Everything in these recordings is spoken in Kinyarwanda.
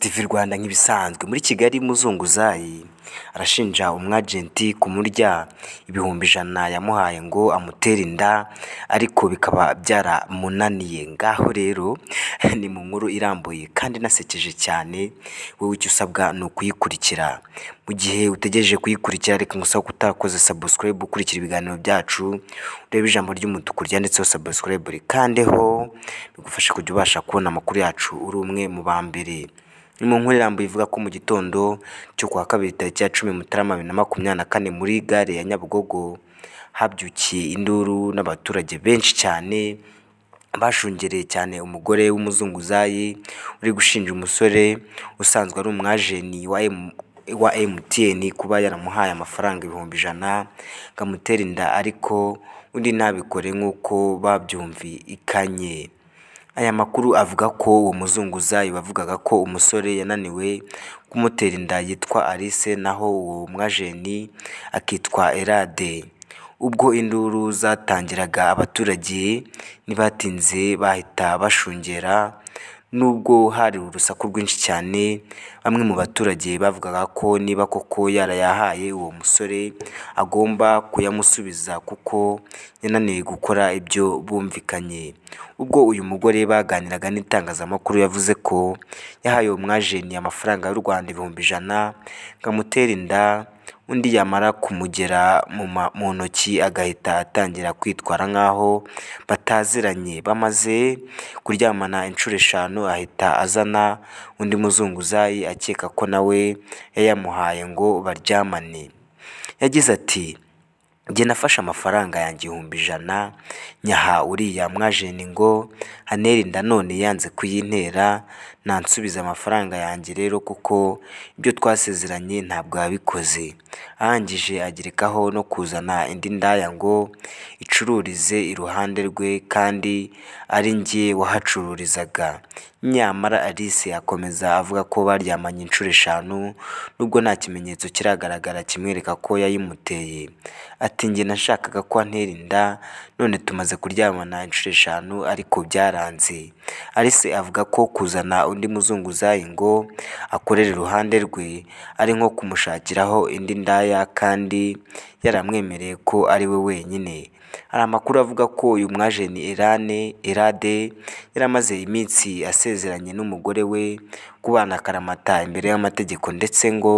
TV Rwanda nk'ibisanzwe muri Kigali muzunguzayi arashinja umwajenti kumurya ibihumbi ijana yamuhaye ngo amutere inda ariko bikaba byaramunaniye ngaho rero ni mu nkuru irambuye kandi inasekeje cyane wowe icyo usabwa ni ukuyikurikira mu gihe utegereje kuyikurikira reka ngusaba ko utakoze subscribe ukurikira ibiganiro byacu urebe ijambo ry'umutuku ryanditseho kandi ho bigufasha kujya ubasha kubona amakuru yacu uri umwe mu ba mbere mu nkuru irambuye ivuga ko mu gitondo cyo kwa kabiri tariki ya cumi mutarama bibiri na makumyabiri na kane muri gare ya nyabugogo habyukiye induru n'abaturage benshi cyane bashungereye cyane umugore w'umuzunguzayi uri gushinja umusore usanzwe ari umwajeni wa MTN kuba yaramuhaye amafaranga ibihumbi ijana ngo amutere inda ariko undi ntabikore nk'uko babyumvikanye Aya makuru avuga ko uwo muzunguzayi wavugaga ko umusore yananiwe kumutera inda yitwa Alice naho uwo mwajeni akitwa Erade ubwo induru zatangiraga abaturage ntibatinze bahita bashungera nubwo hari urusaku rwinshi cyane bamwe mu baturage bavugaga ko niba koko yarayahaye uwo musore agomba kuyamusubiza kuko yananiwe gukora ibyo bumvikanye ubwo uyu mugore baganiraga n'itangazamakuru yavuze ko yahaye uwo mwajeni amafaranga y'u Rwanda ibihumbi ijana ngo amutere inda undi yamara kumugera mu ntoki agahita atangira kwitwara nk'aho bataziranye bamaze kuryamana inshuro eshanu ahita azana undi muzunguzayi akeka ko nawe yayamuhaye ngo baryamane yagize ati njye nafashe amafaranga yanjye igihumbi ijana nyaha uriya mwajeni ngo antere inda none yanze kuyintera nansubiza amafaranga yanjye rero kuko ibyo twasezeranye ntabwo yabikoze arangije agerekaho no kuzana indi ndaya ngo icururize iruhande rwe kandi ari njye wahacururizaga nyamara Alice akomeza avuga ko baryamanye inshuro eshanu nubwo nta kimenyetso kiragaragara kimwereka ko yayimuteye ati njye nashakaga ko antera inda none tumaze kuryamana inshuro eshanu ariko byaranze Alice avuga ko kuzana undi muzunguzayi ngo akorere iruhande rwe ari nko kumushakiraho indi ndaya kandi yaramwemereye ko ari we wenyine hari amakuru avuga ko uyu mwajeni Erane Erade yaramaze iminsi asezeranye n'umugore we kubana akaramata imbere y'amategeko ndetse ngo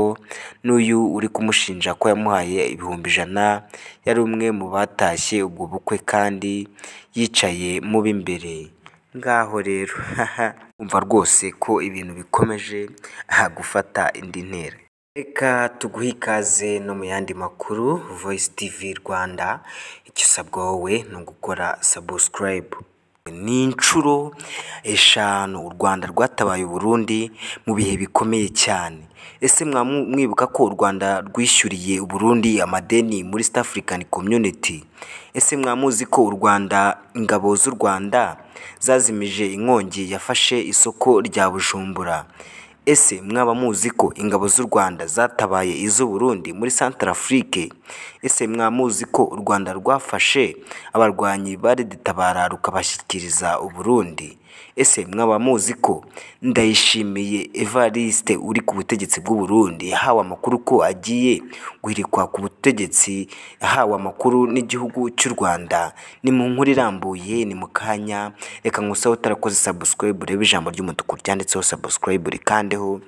n'uyu uri kumushinja ko yamuhaye ibihumbi ijana yari umwe mu batashye ubwo bukwe kandi yicaye mu b'imbere. ngaho rero umva rwose ko ibintu bikomeje gufata indi ntera reka tuguhe ikaze no mu yandi makuru voice tv rwanda icyo usabwa wowe ni ugukora sabusikarayibu ni inshuro eshanu u rwanda rwatabaye uburundi mu bihe bikomeye cyane ese mwibuka ko u rwanda rwishyuriye uburundi amadeni muri east african community ese mwamuzi ko u rwanda ingabo z'u rwanda zazimije inkongi yafashe isoko rya bujumbura ese mwaba muzi ko ingabo z'u rwanda zatabaye iz’u Burundi muri santarafurike ese mwamuzi ko u rwanda rwafashe abarwanyi bari dutabara rukabashyikiriza uburundi ese mwaba muzi ko ndayishimiye evariste uri ku butegetsi bw’u Burundi yahawe amakuru ko agiye guhirikwa ku butegetsi yahawe amakuru n'igihugu cy'u rwanda ni mu nkuru irambuye ni mu kanya reka nkusaho utarakoze sabusikarayibu urebe ijambo ry'umutuku ryanditseho sabusikarayibu rikandeho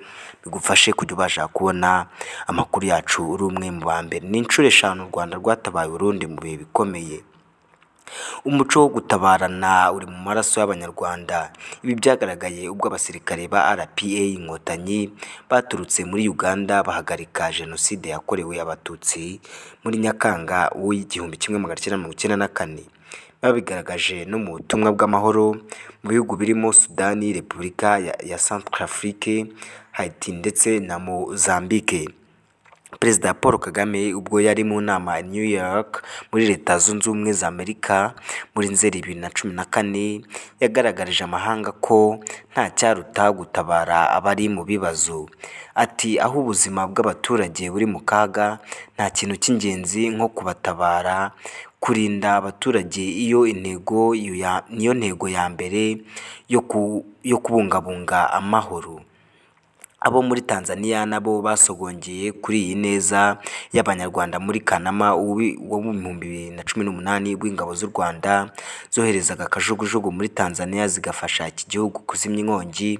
bigufashe kujya ubasha kubona amakuru yacu uri umwe mu ba mbere ni inshuro eshanu u rwanda rwatabaye urundi mu bihe bikomeye umuco wo gutabarana uri mu maraso y'abanyarwanda ibi byagaragaye ubwo abasirikare ba rpa inkotanyi baturutse muri uganda bahagarika jenoside yakorewe abatutsi muri nyakanga w'igihumbi kimwe magana cyenda mirongo icyenda na kane babigaragaje no mu butumwa bw'amahoro mu bihugu birimo sudani repubulika ya centrafrique haiti ndetse na mozambique perezida paul kagame ubwo yari mu nama new york muri leta zunze ubumwe za amerika muri nzeri bibiri na cumi na kane yagaragarije amahanga ko nta cyaruta gutabara abari mu bibazo ati aho ubuzima bw'abaturage buri mu kaga nta kintu cy'ingenzi nko kubatabara kurinda abaturage iyo intego niyo ntego ya mbere yo kubungabunga amahoro abo muri Tanzania nabo basogongeye kuri iyi neza y'Abanyarwanda muri Kanama wo mu bihumbi bibiri na cumi n'umunani w’ingabo z'u Rwanda zoherezaga akajugujugu muri Tanzania zigafasha iki gihugu kuzimya inkongi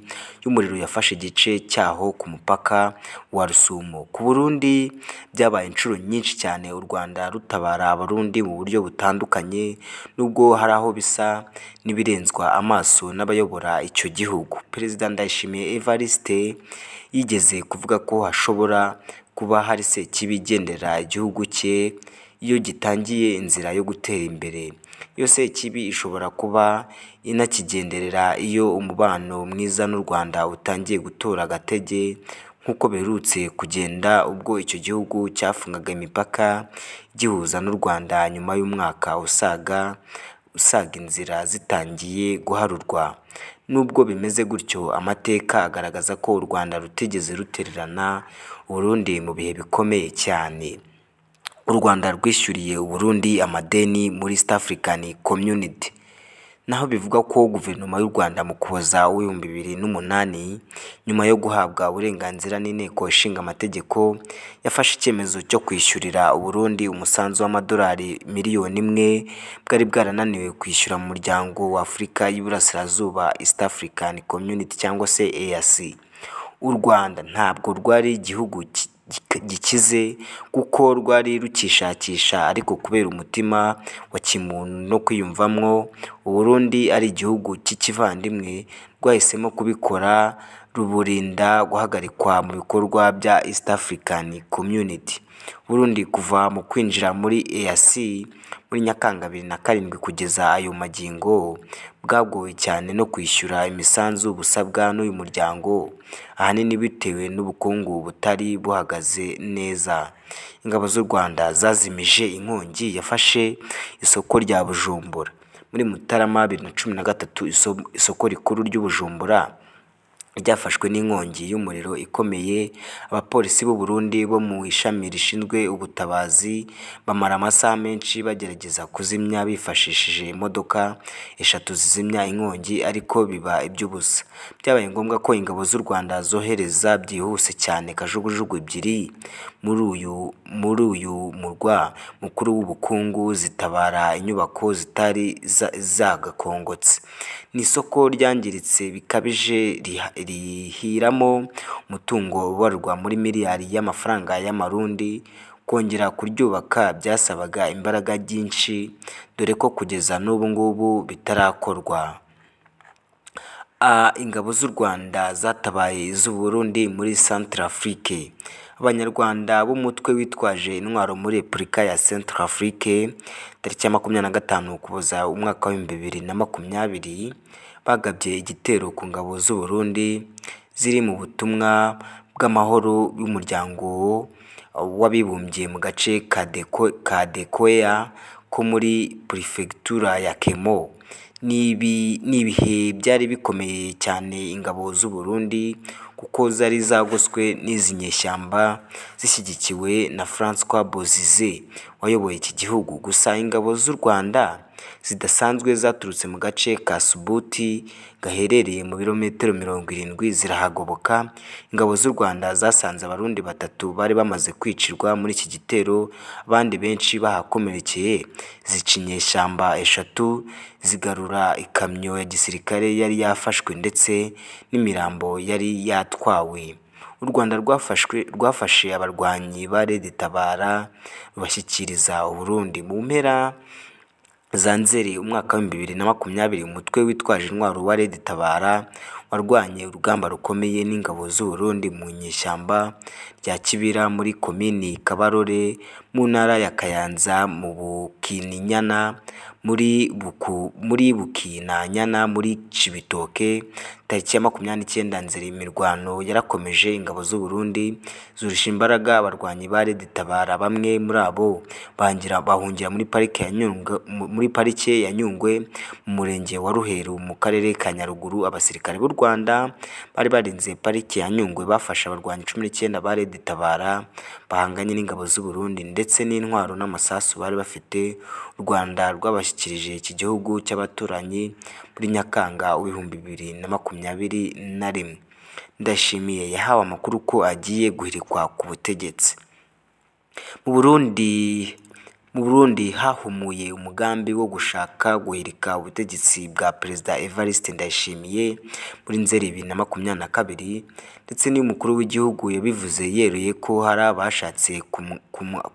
y'umuriro yafashe igice cyaho ku mupaka wa Rusumo ku Burundi byabaye inshuro nyinshi cyane u Rwanda rutabara abarundi mu buryo butandukanye nubwo hari aho bisa n'ibirenzwa amaso n'abayobora icyo gihugu Perezida Ndayishimiye Evariste yigeze kuvuga ko hashobora kuba hari se kibigendera igihugu cye iyo gitangiye inzira yo gutera imbere iyo kibi ishobora kuba inakigenderera iyo umubano mwiza n'u Rwanda utangiye gutora agatege nk'uko biherutse kugenda ubwo icyo gihugu cyafungaga imipaka gihuza n'u Rwanda nyuma y'umwaka usaga usaga inzira zitangiye guharurwa nubwo bimeze gutyo amateka agaragaza ko u rwanda rutigeze rutererana uburundi mu bihe bikomeye cyane u rwanda rwishyuriye Burundi, amadeni muri east african community naho bivugwa ko Guverinoma y'u Rwanda mu Ukuboza w'ibihumbi bibiri n'umunani nyuma yo guhabwa uburenganzira n'Inteko Ishinga Amategeko yafashe icyemezo cyo kwishyurira Uburundi umusanzu w'amadolari miliyoni imwe bwari bwarananiwe kwishyura mu muryango wa Afurika y'Iburasirazuba East African Community cyangwa se EAC u Rwanda ntabwo rwari igihugu gikize kuko rwari rukishakisha ariko kubera umutima wa kimuntu no kwiyumvamwo uburundi ari igihugu cy'ikivandimwe rwahisemo kubikora ruburinda guhagarikwa mu bikorwa bya east african community burundi kuva mu kwinjira muri eac muri nyakanga bibiri na karindwi kugeza ayo magingo bwagowe cyane no kwishyura imisanzu busabwa n'uyu muryango ahanini bitewe n'ubukungu butari buhagaze neza ingabo z'u Rwanda zazimije inkongi yafashe isoko rya Bujumbura muri Mutarama bibiri na cumi na gatatu isoko rikuru ry'Ubujumbura ryafashwe n'inkongi y'umuriro ikomeye abapolisi b'u Burundi bo mu ishami rishinzwe ubutabazi bamara amasaha menshi bagerageza kuzimya bifashishije imodoka eshatu zizimya inkongi ariko biba iby'ubusa byabaye ngombwa ko ingabo z'u Rwanda zohereza byihuse cyane kajugujugu ebyiri muri uyu muri uyu murwa mukuru w'ubukungu zitabara inyubako zitari zagakongotse ni isoko ryangiritse bikabije riha rihiramo umutungo ubarwa muri miliyari y'amafaranga y'amarundi kongera kuryubaka byasabaga imbaraga nyinshi dore ko kugeza n'ubu ngubu bitarakorwa ingabo z'u Rwanda zatabaye iz'u Burundi muri Centrafrique Afrique abanyarwanda b'umutwe witwaje intwaro muri Repubulika ya Centrafrique tariki ya makumyabiri na gatanu Ukuboza umwaka w'ibihumbi bibiri na makumyabiri bagabye igitero ku ngabo z'u Burundi ziri mu butumwa bw'amahoro y'umuryango w'abibumbye mu gace ka Dekoya ko muri Perefegitura ya Kemo ni ibihe byari bikomeye cyane ingabo z'u Burundi kuko zari zagoswe n'izi nyeshyamba zishyigikiwe na Francois Bozize wayoboye iki gihugu gusa ingabo z'u Rwanda zidasanzwe zaturutse mu gace ka Subuti gaherereye mu birometero mirongo irindwi zirahagoboka ingabo z'u Rwanda zasanze abarundi batatu bari bamaze kwicirwa muri iki gitero abandi benshi bahakomerekeye zica eshatu zigarura ikamyo ya gisirikare yari yafashwe ndetse n'imirambo yari yatwawe u Rwanda rwafashwe rwafashe abarwanyi ba Red Tabara bashyikiriza u Burundi mu mpera za nzeri umwaka w'ibihumbi bibiri na makumyabiri umutwe witwaje intwaro wa redi tabara warwanye urugamba rukomeye n'ingabo z'Uburundi mu nyeshyamba rya Kibira muri komini Kabarore mu ntara ya Kayanza mu Bukininyana muri Buku muri Bukinanyana muri Cibitoke tariki ya makumyabiri n'icyenda nzira imirwano yarakomeje ingabo z'u Burundi zurusha imbaraga abarwanyi bari ditabara bamwe muri abo bangira bahungira muri parike ya Nyungwe muri parike ya Nyungwe mu murenge wa Ruheru mu karere ka Nyaruguru abasirikare b'u Rwanda bari barinze pariki ya Nyungwe bafashe abarwanyi cumi n'icyenda ba Red Tabara bahanganye n'ingabo z'u Burundi ndetse n'intwaro n'amasasu bari bafite u Rwanda rwabashyikirije iki gihugu cy'abaturanyi muri Nyakanga w'ibihumbi bibiri na makumyabiri na rimwe Ndayishimiye yahawe amakuru ko agiye guhirikwa ku butegetsi mu Burundi mu burundi hahumuye umugambi wo gushaka guhirika ubutegetsi bwa perezida evariste ndayishimiye muri nzeri bibiri na makumyabiri na kabiri ndetse n'umukuru w'igihugu yabivuze yeruye ko hari abashatse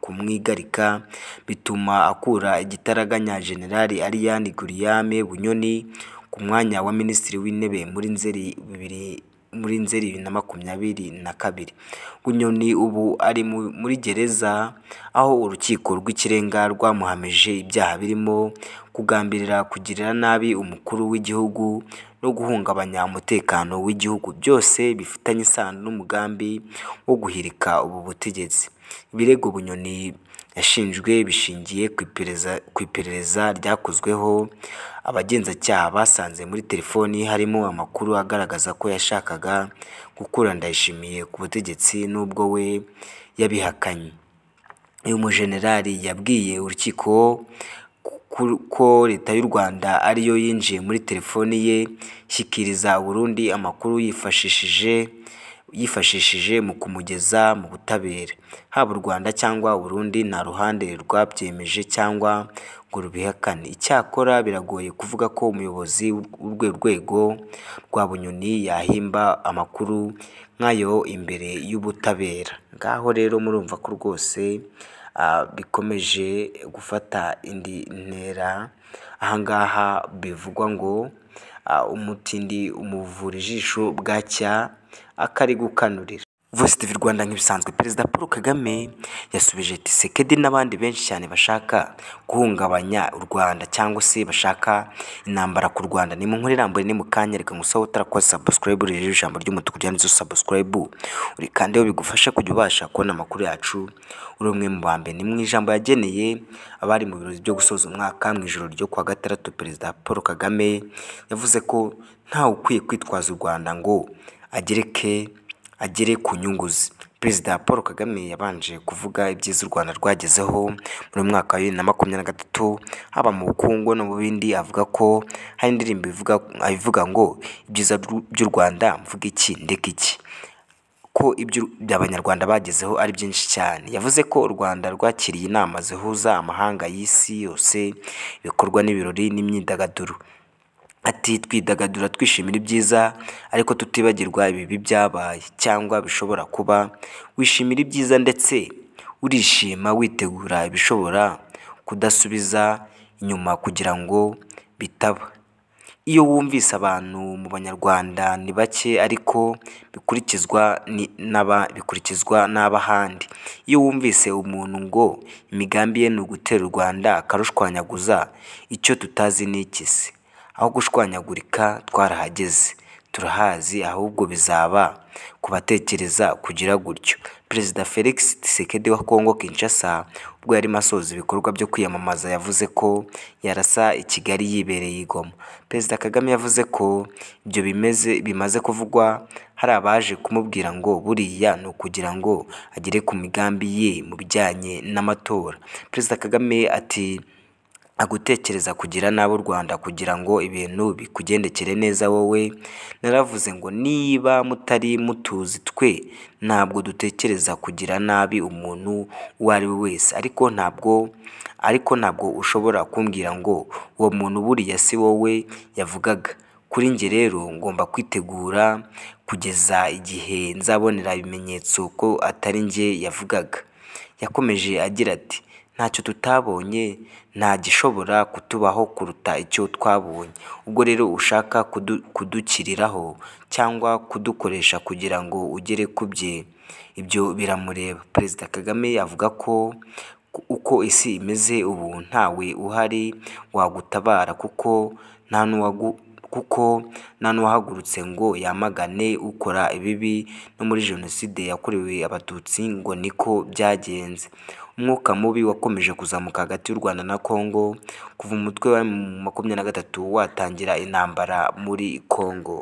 kumwigarika bituma akura igitaraganya generali ariyani guriyame bunyoni ku mwanya wa minisitiri w'intebe muri nzeri bibiri muri nzeri bibiri na makumyabiri na kabiri bunyoni ubu ari muri gereza aho urukiko rw'ikirenga rwamuhamije ibyaha birimo kugambirira kugirira nabi umukuru w'igihugu no guhungabanya umutekano w'igihugu byose bifitanye isano n'umugambi wo guhirika ubu butegetsi ibirego bunyoni yashinjwe bishingiye ku iperereza ryakozweho abagenzacyaha basanze muri telefoni harimo amakuru agaragaza ko yashakaga gukura Ndayishimiye ku butegetsi n'ubwo we yabihakanye uyu mujenerali yabwiye urukiko ko leta y'u Rwanda ariyo yinjiye muri telefoni ye ishyikiriza Burundi amakuru yifashishije yifashishije mu kumugeza mu butabera haba u Rwanda cyangwa Burundi nta ruhande rwabyemeje cyangwa ngo rubihakane icyakora biragoye kuvuga ko umuyobozi w'urwego rwego rwa Bunyoni yahimba amakuru nk'ayo imbere y'ubutabera ngaho rero murumva ko rwose bikomeje gufata indi ntera ahangaha bivugwa ngo umutindi umuvura ijisho bwacya. akari gukanurira voice rwanda nk'ibisanzwe perezida paul kagame yasubije tisekedi n'abandi benshi cyane bashaka guhungabanya u rwanda cyangwa se bashaka intambara ku rwanda ni mu nkuru irambuye ni mu kanya reka ngusabe utarakoze subscribe rero ijambo ry'umutuku ryanditseho subscribe uri kandeho bigufasha kujya ubasha kubona amakuru yacu uri umwe mu bambere ni mu ijambo yageneye abari mu birori byo gusoza umwaka mu ijoro ryo kuwa gatandatu perezida paul kagame yavuze ko ntawe ukwiye kwitwaza u rwanda ngo agere ku nyungu ze perezida paul kagame yabanje kuvuga ibyiza u rwanda rwagezeho muri mwaka wa bibiri na makumyabiri na gatatu haba mu bukungu no mu bindi avuga ko hari indirimbo ivuga ngo ibyiza by'u rwanda mvuga iki ndeka iki ko ibyo abanyarwanda bagezeho ari byinshi cyane yavuze ko u rwanda rwakiriye inama zihuza amahanga y'isi yose ibikorwa n'ibirori n'imyidagaduro ati twidagadura twishimira ibyiza ariko tutibagirwa ibibi byabaye cyangwa bishobora kuba wishimira ibyiza ndetse urishima witegura ibishobora kudasubiza inyuma kugira ngo bitaba iyo wumvise abantu mu banyarwanda ni bake ariko bikurikizwa bikurikizwa n'ab'ahandi iyo wumvise umuntu ngo imigambi ye ni ugutera u rwanda akarushwanyaguza icyo tutazi n’ikisi aho gushwanyagurika twarahageze turahazi ahubwo bizaba kubatekereza kugira gutyo perezida felix Tshisekedi wa Congo kinshasa ubwo yarimo asoza ibikorwa byo kwiyamamaza yavuze ko yarasa i kigali yibereye igoma perezida kagame yavuze ko ibyo bimeze bimaze kuvugwa hari abaje kumubwira ngo buriya ni ukugira ngo agere ku migambi ye mu bijyanye n'amatora perezida kagame ati agutekereza kugira nabi u Rwanda kugira ngo ibintu bikugendekere neza wowe naravuze ngo niba mutari mutuzi twe ntabwo dutekereza kugira nabi umuntu uwo ari we wese ariko ntabwo ariko ntabwo ushobora kumbwira ngo uwo muntu buriya si wowe yavugaga kuri njye rero ngomba kwitegura kugeza igihe nzabonera ibimenyetso ko atari njye yavugaga yakomeje agira ati ntacyo tutabonye nta gishobora kutubaho kuruta icyo twabonye ubwo rero ushaka kudukiriraho cyangwa kudukoresha kugira ngo ugere ku bye ibyo biramureba perezida kagame avuga ko uko isi imeze ubu ntawe uhari wagutabara kuko nta n'uwahagurutse ngo yamagane ukora ibibi no muri jenoside yakorewe abatutsi ngo niko byagenze umwuka mubi wakomeje kuzamuka hagati y'u Rwanda na Congo kuva umutwe wa makumyabiri na gatatu watangira intambara muri Congo